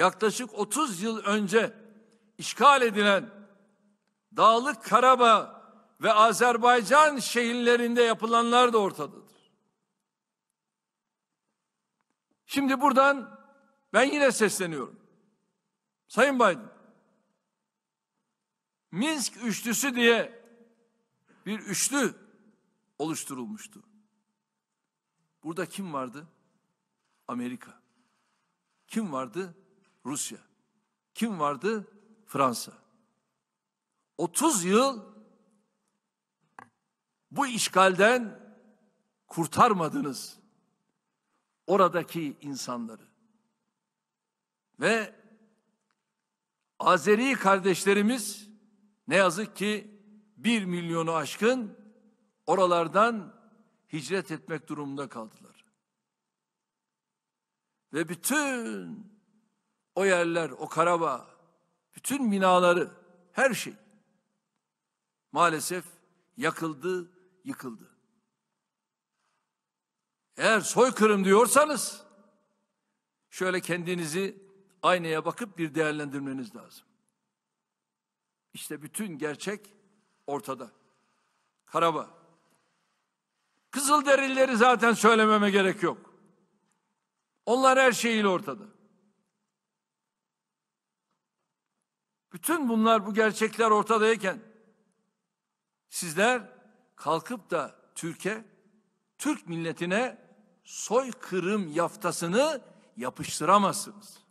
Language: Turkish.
yaklaşık 30 yıl önce işgal edilen Dağlık Karabağ ve Azerbaycan şehirlerinde yapılanlar da ortadadır. Şimdi buradan ben yine sesleniyorum. Sayın Biden, Minsk üçlüsü diye bir üçlü oluşturulmuştu. Burada kim vardı? Amerika. Kim vardı? Rusya. Kim vardı? Fransa. 30 yıl bu işgalden kurtarmadınız oradaki insanları. Ve Azeri kardeşlerimiz ne yazık ki bir milyonu aşkın oralardan hicret etmek durumunda kaldılar. Ve bütün o yerler, o karaba, bütün binaları, her şey maalesef yakıldı, yıkıldı. Eğer soykırım diyorsanız şöyle kendinizi aynaya bakıp bir değerlendirmeniz lazım. İşte bütün gerçek ortada. Karabağ. Kızılderilileri zaten söylememe gerek yok. Onlar her şeyiyle ortada. Bütün bunlar bu gerçekler ortadayken sizler kalkıp da Türkiye, Türk milletine soykırım yaftasını yapıştıramazsınız.